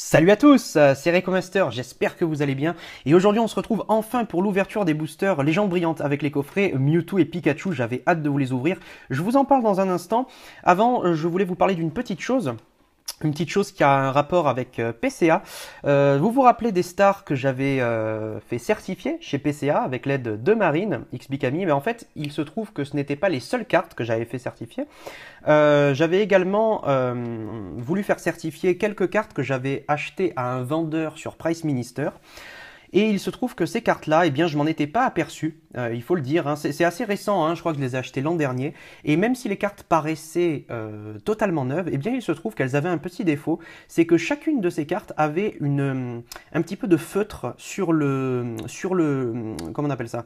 Salut à tous, euh, c'est Recomaster, j'espère que vous allez bien. Et aujourd'hui on se retrouve enfin pour l'ouverture des boosters Légendes Brillantes avec les coffrets Mewtwo et Pikachu, j'avais hâte de vous les ouvrir. Je vous en parle dans un instant. Avant, euh, je voulais vous parler d'une petite chose une petite chose qui a un rapport avec euh, PCA. Euh, vous vous rappelez des stars que j'avais euh, fait certifier chez PCA avec l'aide de Marine, Xbicami, mais en fait, il se trouve que ce n'était pas les seules cartes que j'avais fait certifier. j'avais également voulu faire certifier quelques cartes que j'avais achetées à un vendeur sur Price Minister. Et il se trouve que ces cartes-là, eh bien, je m'en étais pas aperçu, euh, il faut le dire. Hein. C'est assez récent, hein, je crois que je les ai achetées l'an dernier. Et même si les cartes paraissaient euh, totalement neuves, eh bien, il se trouve qu'elles avaient un petit défaut, c'est que chacune de ces cartes avait une, euh, un petit peu de feutre sur le, sur le, comment on appelle ça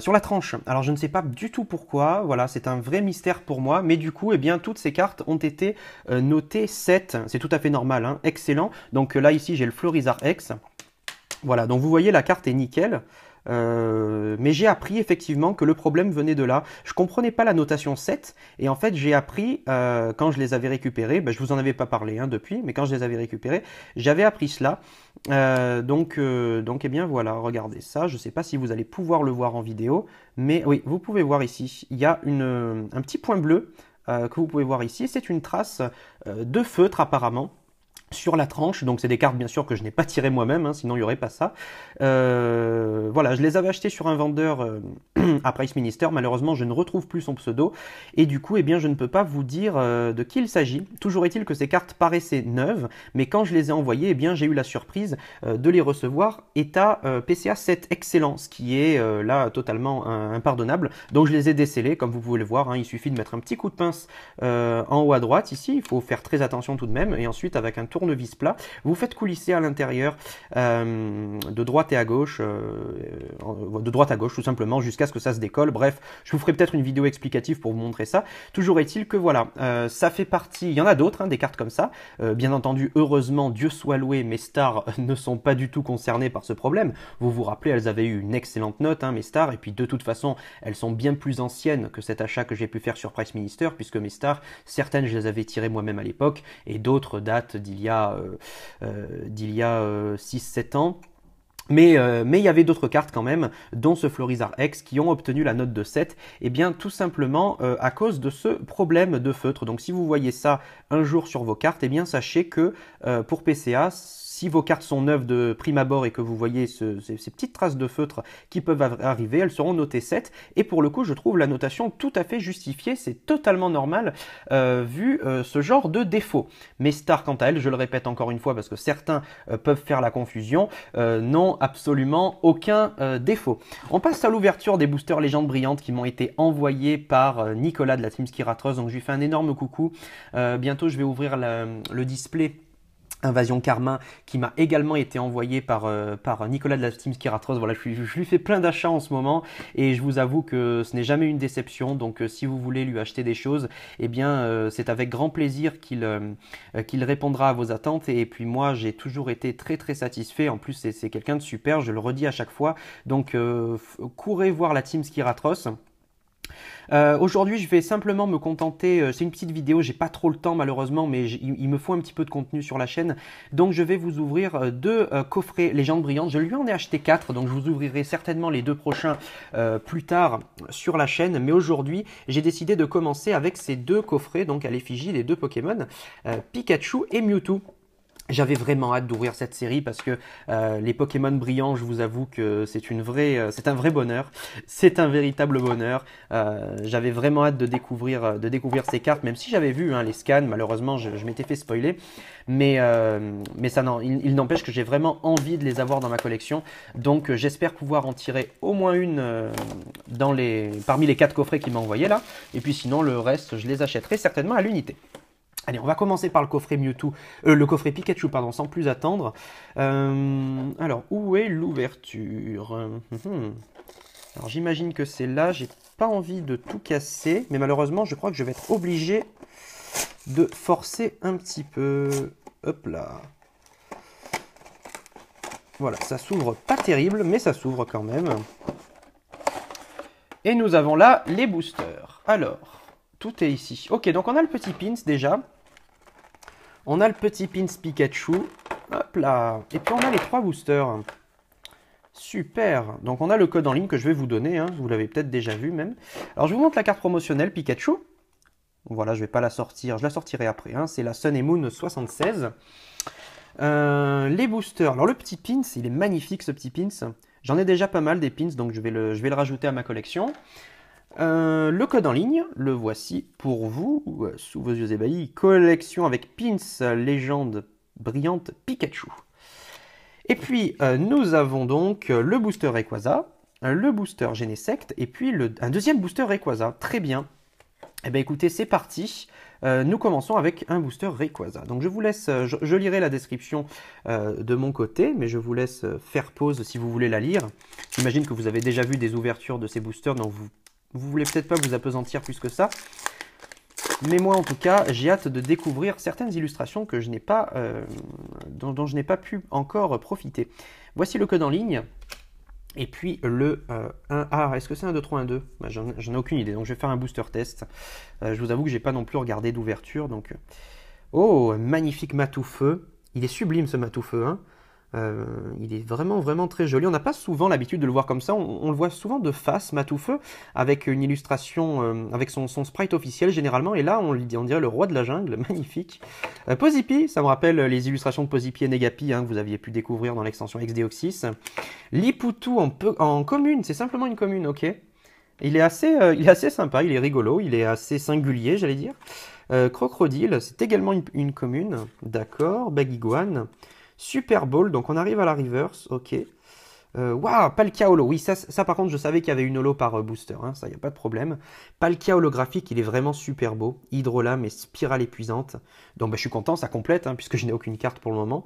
sur la tranche. Alors je ne sais pas du tout pourquoi, voilà, c'est un vrai mystère pour moi, mais du coup, eh bien, toutes ces cartes ont été notées 7, c'est tout à fait normal, hein. excellent. Donc là, ici, j'ai le Florizard X, voilà, donc vous voyez, la carte est nickel. Euh, mais j'ai appris effectivement que le problème venait de là. Je comprenais pas la notation 7 et en fait j'ai appris euh, quand je les avais récupérés, ben, je vous en avais pas parlé hein, depuis, mais quand je les avais récupérés, j'avais appris cela. Euh, donc donc eh bien voilà, regardez ça. Je sais pas si vous allez pouvoir le voir en vidéo, mais oui, vous pouvez voir ici, il y a un petit point bleu que vous pouvez voir ici. C'est une trace de feutre apparemment sur la tranche. Donc c'est des cartes bien sûr que je n'ai pas tirées moi-même, hein, sinon il n'y aurait pas ça. Euh, voilà, je les avais achetées sur un vendeur euh, à Price Minister. Malheureusement, je ne retrouve plus son pseudo. Et du coup, eh bien, je ne peux pas vous dire euh, de qui il s'agit. Toujours est-il que ces cartes paraissaient neuves, mais quand je les ai envoyées, eh bien, j'ai eu la surprise euh, de les recevoir état euh, PCA 7 Excellence, qui est là totalement impardonnable. Donc, je les ai décelées, comme vous pouvez le voir. Hein. il suffit de mettre un petit coup de pince en haut à droite, ici. Il faut faire très attention tout de même. Et ensuite, avec un tournevis plat, vous faites coulisser à l'intérieur de droite et à gauche, de droite à gauche, tout simplement, jusqu'à que ça se décolle. Bref, je vous ferai peut-être une vidéo explicative pour vous montrer ça. Toujours est-il que voilà, euh, ça fait partie. Il y en a d'autres, hein, des cartes comme ça. Euh, bien entendu, heureusement, Dieu soit loué, mes stars ne sont pas du tout concernées par ce problème. Vous vous rappelez, elles avaient eu une excellente note, hein, mes stars. Et puis de toute façon, elles sont bien plus anciennes que cet achat que j'ai pu faire sur Price Minister, puisque mes stars, certaines je les avais tirées moi-même à l'époque, et d'autres datent d'il y a, euh, d'il y a 6-7 ans. Mais euh, mais il y avait d'autres cartes quand même, dont ce Florizard X, qui ont obtenu la note de 7, et eh bien tout simplement euh, à cause de ce problème de feutre. Donc si vous voyez ça un jour sur vos cartes, et eh bien sachez que euh, pour PCA, si vos cartes sont neuves de prime abord et que vous voyez ces, petites traces de feutre qui peuvent arriver, elles seront notées 7. Et pour le coup, je trouve la notation tout à fait justifiée, c'est totalement normal euh, vu euh, ce genre de défaut. Mais Star, quant à elle, je le répète encore une fois parce que certains euh, peuvent faire la confusion, n'ont absolument aucun défaut. On passe à l'ouverture des boosters légendes brillantes qui m'ont été envoyés par Nicolas de la Team Skiratros. donc je lui fais un énorme coucou. bientôt, je vais ouvrir le display Invasion Karma, qui m'a également été envoyé par, euh, par Nicolas de la Team Skiratros. Voilà, je, lui fais plein d'achats en ce moment et je vous avoue que ce n'est jamais une déception. Donc, euh, si vous voulez lui acheter des choses, eh bien, euh, c'est avec grand plaisir qu'il qu'il répondra à vos attentes. Et, puis, moi, j'ai toujours été très très satisfait. En plus, c'est quelqu'un de super, je le redis à chaque fois. Donc, courez voir la Team Skiratros. Euh, aujourd'hui, je vais simplement me contenter. Euh, c'est une petite vidéo, j'ai pas trop le temps malheureusement, mais il me faut un petit peu de contenu sur la chaîne. Donc, je vais vous ouvrir euh, deux coffrets Légendes brillantes. Je lui en ai acheté quatre, donc je vous ouvrirai certainement les deux prochains plus tard sur la chaîne. Mais aujourd'hui, j'ai décidé de commencer avec ces deux coffrets, donc à l'effigie des deux Pokémon, Pikachu et Mewtwo. J'avais vraiment hâte d'ouvrir cette série parce que euh, les Pokémon brillants, je vous avoue que c'est une vraie, euh, c'est un vrai bonheur, c'est un véritable bonheur. Euh, j'avais vraiment hâte de découvrir, de découvrir ces cartes, même si j'avais vu hein, les scans. Malheureusement, je, m'étais fait spoiler, mais mais ça il, n'empêche que j'ai vraiment envie de les avoir dans ma collection. Donc j'espère pouvoir en tirer au moins une dans les, parmi les quatre coffrets qu'il m'a envoyé là. Et puis sinon, le reste, je les achèterai certainement à l'unité. Allez, on va commencer par le coffret Mewtwo, euh, le coffret Pikachu, pardon, sans plus attendre. Euh, alors, où est l'ouverture mhm. Alors, j'imagine que c'est là. J'ai pas envie de tout casser, mais malheureusement, je crois que je vais être obligé de forcer un petit peu. Hop là. Voilà, ça s'ouvre pas terrible, mais ça s'ouvre quand même. Et nous avons là les boosters. Alors, tout est ici. Ok, donc on a le petit pins déjà. On a le petit pins Pikachu. Hop là. Et puis on a les trois boosters. Super. Donc on a le code en ligne que je vais vous donner. Hein. Vous l'avez peut-être déjà vu même. Alors je vous montre la carte promotionnelle Pikachu. Voilà, je ne vais pas la sortir. Je la sortirai après. Hein. C'est la Sun et Moon 76. Euh, les boosters. Alors le petit pins, il est magnifique ce petit pins. J'en ai déjà pas mal des pins, donc je vais je vais le rajouter à ma collection. Euh, le code en ligne, le voici pour vous, euh, sous vos yeux ébahis, collection avec Pins, légende brillante Pikachu. Et puis, euh, nous avons donc le booster Rayquaza, le booster Genesect, et puis un deuxième booster Rayquaza. Très bien. Eh bien écoutez, c'est parti. nous commençons avec un booster Rayquaza. Donc je vous laisse, je, lirai la description de mon côté, mais je vous laisse faire pause si vous voulez la lire. J'imagine que vous avez déjà vu des ouvertures de ces boosters, donc vous vous voulez peut-être pas vous apesantir plus que ça. Mais moi, en tout cas, j'ai hâte de découvrir certaines illustrations que je pas, euh, dont, je n'ai pas pu encore profiter. Voici le code en ligne. Et puis le 1A, euh, est-ce que c'est un 2, 3, 1, 2 J'en ai aucune idée, donc je vais faire un booster test. Euh, je vous avoue que je n'ai pas non plus regardé d'ouverture, donc... Oh, magnifique matou Il est sublime ce matou feu, hein. Euh, il est vraiment vraiment très joli. On n'a pas souvent l'habitude de le voir comme ça. On, le voit souvent de face, Matoufeu, avec une illustration, euh, avec son, sprite officiel généralement. Et là, on, on, dirait le roi de la jungle, magnifique. Euh, Posipi, ça me rappelle les illustrations de Posipi et Negapi hein, que vous aviez pu découvrir dans l'extension Exdeoxys. Liputu en, commune, c'est simplement une commune, ok. Il est assez, il est assez sympa, il est rigolo, il est assez singulier, j'allais dire. Crocodile, c'est également une, commune, d'accord. Bagiguan. Super Bowl, donc on arrive à la reverse, ok. Euh, waouh, wow, Palkia Holo. Oui, ça, par contre, je savais qu'il y avait une holo par euh, booster. Hein, ça, il n'y a pas de problème. Palkia holographique, il est vraiment super beau. Hydrolame et spirale épuisante. Donc, bah, je suis content, ça complète, hein, puisque je n'ai aucune carte pour le moment.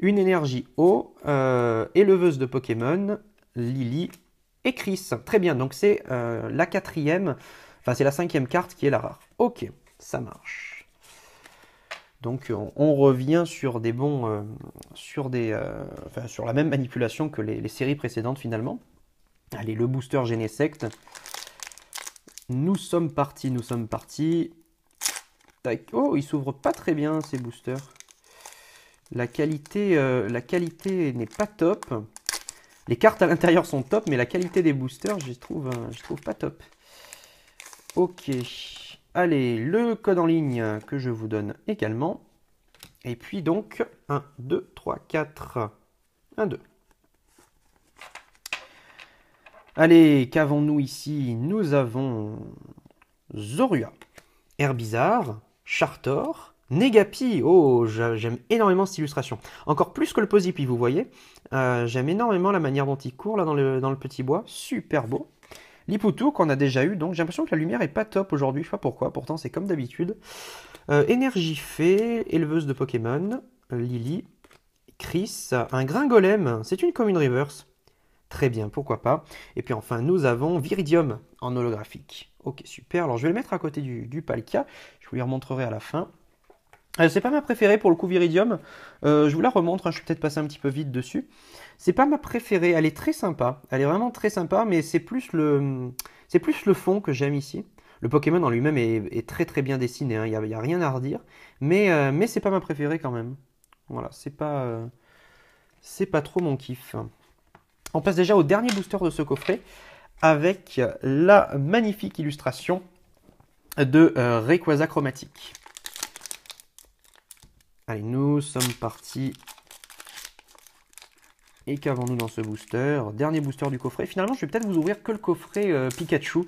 Une énergie eau, euh, éleveuse de Pokémon, Lily et Chris. Très bien, donc c'est la quatrième, enfin, c'est la cinquième carte qui est la rare. Ok, ça marche. Donc euh, on revient sur des bons, euh, sur des, euh, enfin, sur la même manipulation que les, séries précédentes finalement. Allez, le booster Genesect. Nous sommes partis, nous sommes partis. Oh, ils s'ouvre pas très bien ces boosters. La qualité, la qualité n'est pas top. Les cartes à l'intérieur sont top, mais la qualité des boosters, je trouve, je trouve pas top. Ok. Allez, le code en ligne que je vous donne également. Et puis donc, 1, 2, 3, 4, 1, 2. Allez, qu'avons-nous ici Nous avons Zorua, Herbizarre, Chartor, Negapi. Oh, j'aime énormément cette illustration. Encore plus que le Posipi, vous voyez. Euh, j'aime énormément la manière dont il court là dans le, dans le petit bois. Super beau. Lipoutou qu'on a déjà eu, donc j'ai l'impression que la lumière est pas top aujourd'hui, je sais pas pourquoi, pourtant c'est comme d'habitude. Euh, énergie Fée, éleveuse de Pokémon, euh, Lily, Chris, un Gringolem, c'est une commune reverse. Très bien, pourquoi pas. Et puis enfin, nous avons Viridium en holographique. Ok, super. Alors je vais le mettre à côté du, du Palkia, je vous le remontrerai à la fin. Euh, c'est pas ma préférée pour le coup Viridium. Euh, je vous la remontre, hein, je suis peut-être passé un petit peu vite dessus. C'est pas ma préférée, elle est très sympa. Elle est vraiment très sympa, mais c'est plus le, c'est plus le fond que j'aime ici. Le Pokémon en lui-même est, très très bien dessiné, il hein, n'y a, rien à redire. Mais, euh, mais c'est pas ma préférée quand même. Voilà, c'est pas, c'est pas trop mon kiff. On passe déjà au dernier booster de ce coffret avec la magnifique illustration de Rayquaza chromatique. Allez, nous sommes partis. Et qu'avons-nous dans ce booster Dernier booster du coffret. Finalement, je vais peut-être vous ouvrir que le coffret euh, Pikachu.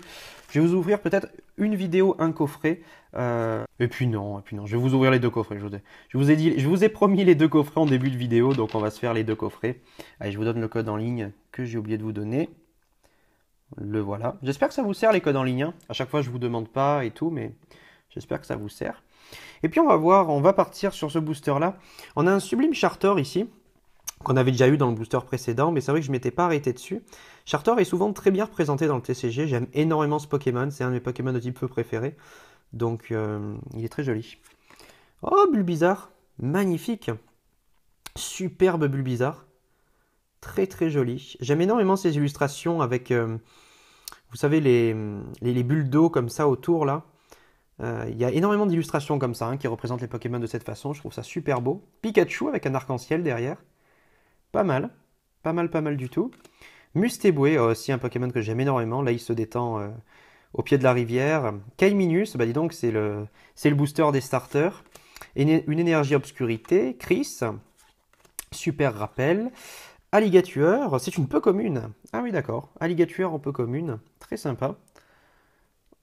Je vais vous ouvrir peut-être une vidéo, un coffret. Euh, et puis non, et puis non, je vais vous ouvrir les deux coffrets. Je vous, ai, je vous ai dit, je vous ai promis les deux coffrets en début de vidéo, donc on va se faire les deux coffrets. Allez, je vous donne le code en ligne que j'ai oublié de vous donner. Le voilà. J'espère que ça vous sert les codes en ligne. Hein. À chaque fois, je vous demande pas et tout, mais j'espère que ça vous sert. Et puis on va voir, on va partir sur ce booster là. On a un sublime charter ici qu'on avait déjà eu dans le booster précédent, mais c'est vrai que je m'étais pas arrêté dessus. Charter est souvent très bien représenté dans le TCG, j'aime énormément ce Pokémon, c'est un de mes Pokémon de type feu préféré, donc euh, il est très joli. Oh, Bulbizarre, magnifique, superbe Bulbizarre, très très joli. J'aime énormément ces illustrations avec, euh, vous savez, les, les bulles d'eau comme ça autour là, euh, il y a énormément d'illustrations comme ça hein, qui représentent les Pokémon de cette façon. Je trouve ça super beau. Pikachu avec un arc-en-ciel derrière. Pas mal. Pas mal, pas mal du tout. Mustéboué euh, aussi un Pokémon que j'aime énormément. Là, il se détend euh, au pied de la rivière. Kaiminus, bah dis donc, c'est le, le booster des starters. Une, énergie obscurité. Chris, super rappel. Alligatueur, c'est une peu commune. Ah oui, d'accord. Alligature en peu commune. Très sympa.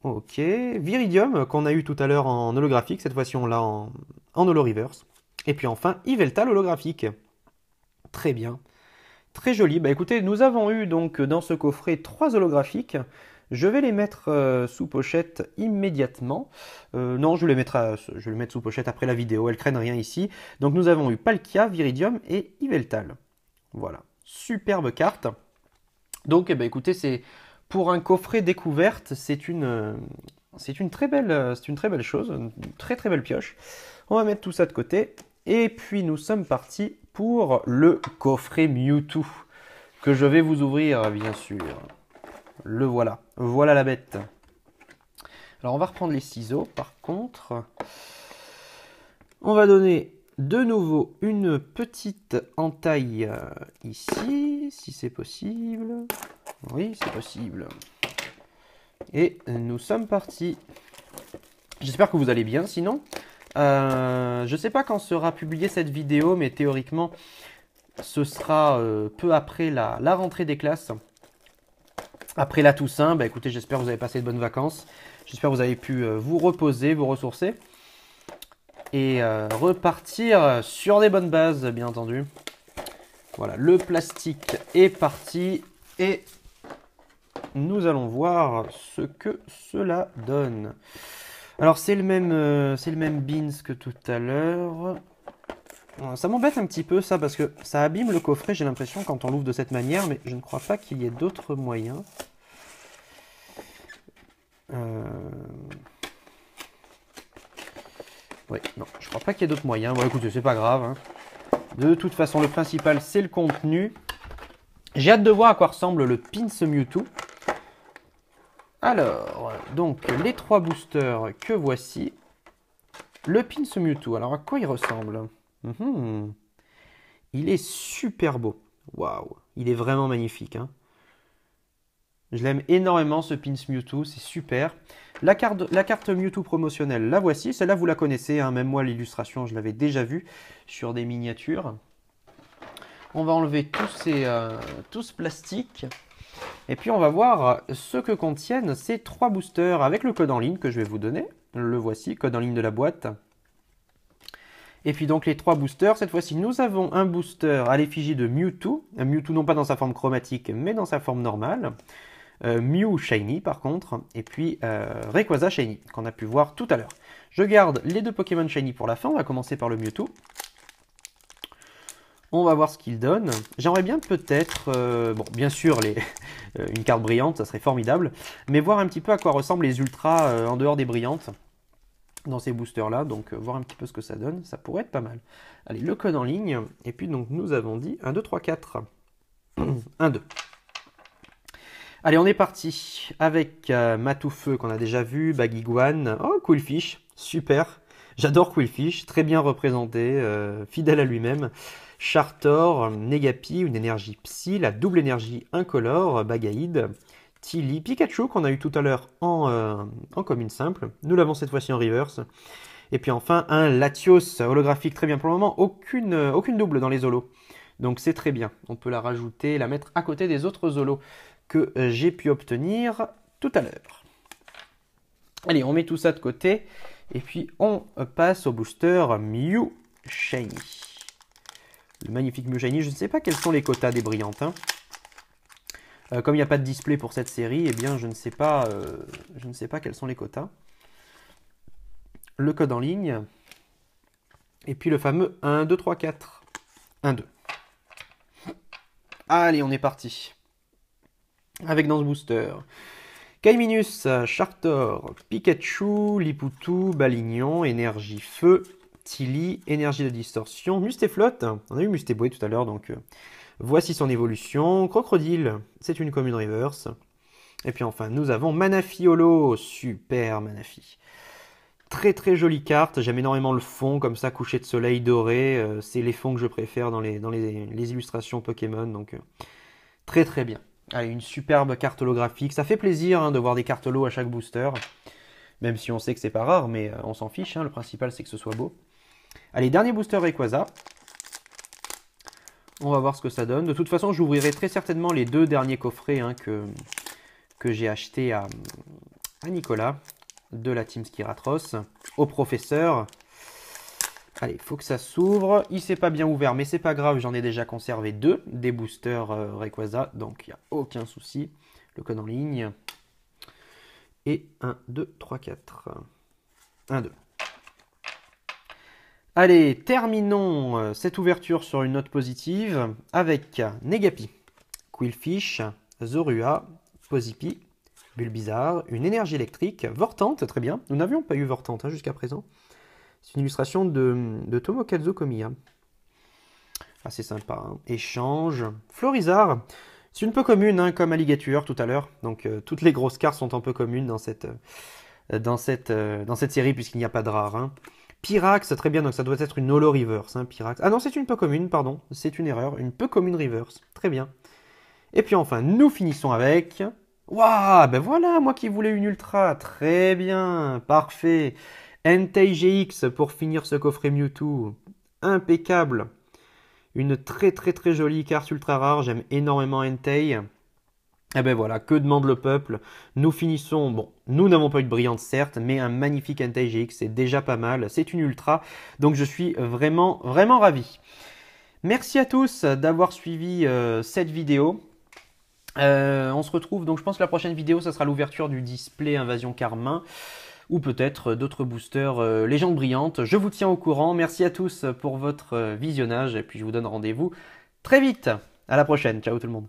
Ok. Viridium, qu'on a eu tout à l'heure en holographique, cette fois-ci on l'a en, holo-reverse. Et puis enfin, Yveltal holographique. Très bien. Très joli. Bah écoutez, nous avons eu donc dans ce coffret trois holographiques. Je vais les mettre euh, sous pochette immédiatement. Euh, non, je vais, les mettre euh, je mettre sous pochette après la vidéo, elles craignent rien ici. Donc nous avons eu Palkia, Viridium et Yveltal. Voilà. Superbe carte. Donc eh ben, écoutez, c'est pour un coffret découverte, c'est une, euh, c'est une très belle, euh, c'est une très belle chose, une très très belle pioche. On va mettre tout ça de côté. Et puis nous sommes partis pour le coffret Mewtwo que je vais vous ouvrir, bien sûr. Le voilà. Voilà la bête. Alors on va reprendre les ciseaux. Par contre, on va donner de nouveau une petite entaille euh, ici, si c'est possible. Oui, c'est possible. Et nous sommes partis. J'espère que vous allez bien, sinon. Euh, je ne sais pas quand sera publiée cette vidéo, mais théoriquement, ce sera euh, peu après la, rentrée des classes. Après la Toussaint, bah écoutez, j'espère que vous avez passé de bonnes vacances. J'espère que vous avez pu euh, vous reposer, vous ressourcer. Et repartir sur des bonnes bases, bien entendu. Voilà, le plastique est parti. Et nous allons voir ce que cela donne. Alors c'est le même, euh, c'est le même beans que tout à l'heure. Euh, ça m'embête un petit peu ça parce que ça abîme le coffret. J'ai l'impression quand on l'ouvre de cette manière, mais je ne crois pas qu'il y ait d'autres moyens. Euh, oui, non, je crois pas qu'il y ait d'autres moyens. Bon, écoutez, c'est pas grave. Hein. De toute façon, le principal, c'est le contenu. J'ai hâte de voir à quoi ressemble le Pins Mewtwo. Alors, donc, les trois boosters que voici. Le Pins Mewtwo, alors à quoi il ressemble mhm. Il est super beau. Waouh, il est vraiment magnifique. Hein. Je l'aime énormément ce Pins Mewtwo, c'est super. La carte, la carte Mewtwo promotionnelle, la voici. Celle-là, vous la connaissez, hein, même moi, l'illustration, je l'avais déjà vue sur des miniatures. On va enlever tous ces, euh, tout ce plastique. Et puis on va voir ce que contiennent ces trois boosters avec le code en ligne que je vais vous donner. Le voici, code en ligne de la boîte. Et puis donc les trois boosters, cette fois-ci nous avons un booster à l'effigie de Mewtwo, Mewtwo non pas dans sa forme chromatique mais dans sa forme normale, euh, Mew Shiny par contre, et puis euh, Requaza Shiny qu'on a pu voir tout à l'heure. Je garde les deux Pokémon Shiny pour la fin, on va commencer par le Mewtwo. On va voir ce qu'il donne. J'aimerais bien peut-être, euh, bon, bien sûr, les, euh, une carte brillante, ça serait formidable, mais voir un petit peu à quoi ressemblent les ultras euh, en dehors des brillantes dans ces boosters-là. Donc, voir un petit peu ce que ça donne, ça pourrait être pas mal. Allez, le code en ligne, et puis donc nous avons dit 1, 2, 3, 4. 1, 2. Allez, on est parti avec Matoufeu qu'on a déjà vu, Bagigouane. oh, Quillfish. super. J'adore Quillfish, très bien représenté, fidèle à lui-même. Chartor, Negapi, une énergie psy, la double énergie incolore, Bagaïd, Tilly, Pikachu qu'on a eu tout à l'heure euh, en, commune simple. Nous l'avons cette fois-ci en reverse. Et puis enfin un Latios holographique, très bien pour le moment, aucune, euh, aucune double dans les holos. Donc c'est très bien, on peut la rajouter, la mettre à côté des autres holos que j'ai pu obtenir tout à l'heure. Allez, on met tout ça de côté, et puis on passe au booster Mew Shiny. Le magnifique Mujani, Je ne sais pas quels sont les quotas des brillantes. Hein. Euh, comme il n'y a pas de display pour cette série, eh bien, je ne sais pas, euh, je ne sais pas quels sont les quotas. Le code en ligne. Et puis le fameux 1, 2, 3, 4. 1, 2. Allez, on est parti. Avec dans ce booster. Kaiminus, Chartor, Pikachu, Liputu, Balignon, Énergie Feu, Tilly, énergie de distorsion, Flotte, on a eu Mustéboué tout à l'heure, donc euh, voici son évolution, Crocodile, c'est une commune reverse, et puis enfin nous avons Holo, super Manafi. Très très jolie carte, j'aime énormément le fond, comme ça coucher de soleil doré, euh, c'est les fonds que je préfère dans les, illustrations Pokémon, donc euh, très très bien. Allez, ah, une superbe carte holographique, ça fait plaisir hein, de voir des cartes à chaque booster même si on sait que c'est pas rare, mais on s'en fiche, hein, le principal c'est que ce soit beau. Allez, dernier booster Rayquaza. On va voir ce que ça donne. De toute façon, j'ouvrirai très certainement les deux derniers coffrets hein, que, que j'ai achetés à, à, Nicolas de la team Skiratros, au professeur. Allez, il faut que ça s'ouvre. Il s'est pas bien ouvert, mais c'est pas grave, j'en ai déjà conservé deux des boosters euh, donc il n'y a aucun souci. Le code en ligne. Et 1, 2, 3, 4. 1, 2. Allez, terminons euh, cette ouverture sur une note positive avec Negapi, Quillfish, Zorua, Posipi, Bulbizarre, une énergie électrique, Vortante, très bien. Nous n'avions pas eu Vortante hein, jusqu'à présent. C'est une illustration de, de Tomokazu Komiya. Hein. Assez sympa. Hein. Échange. Florizard. C'est une peu commune, comme Alligature tout à l'heure. Donc euh, toutes les grosses cartes sont un peu communes dans cette, euh, dans dans cette série puisqu'il n'y a pas de rare. Pyrax, très bien, donc ça doit être une Holo Reverse, hein, Pyrax. Ah non, c'est une peu commune, pardon, c'est une erreur, une peu commune Reverse, très bien. Et puis enfin, nous finissons avec... Waouh, ben voilà, moi qui voulais une Ultra, très bien, parfait. GX pour finir ce coffret Mewtwo, impeccable. Une très très très jolie carte ultra rare, j'aime énormément Entei. Eh ben voilà, que demande le peuple Nous finissons, bon, nous n'avons pas eu de brillante certes, mais un magnifique anti GX, c'est déjà pas mal, c'est une ultra, donc je suis vraiment, vraiment ravi. Merci à tous d'avoir suivi euh, cette vidéo. Euh, on se retrouve, donc je pense que la prochaine vidéo, ça sera l'ouverture du display Invasion Carmin, ou peut-être euh, d'autres boosters Légendes Brillantes. Je vous tiens au courant, merci à tous pour votre visionnage, et puis je vous donne rendez-vous très vite. À la prochaine, ciao tout le monde.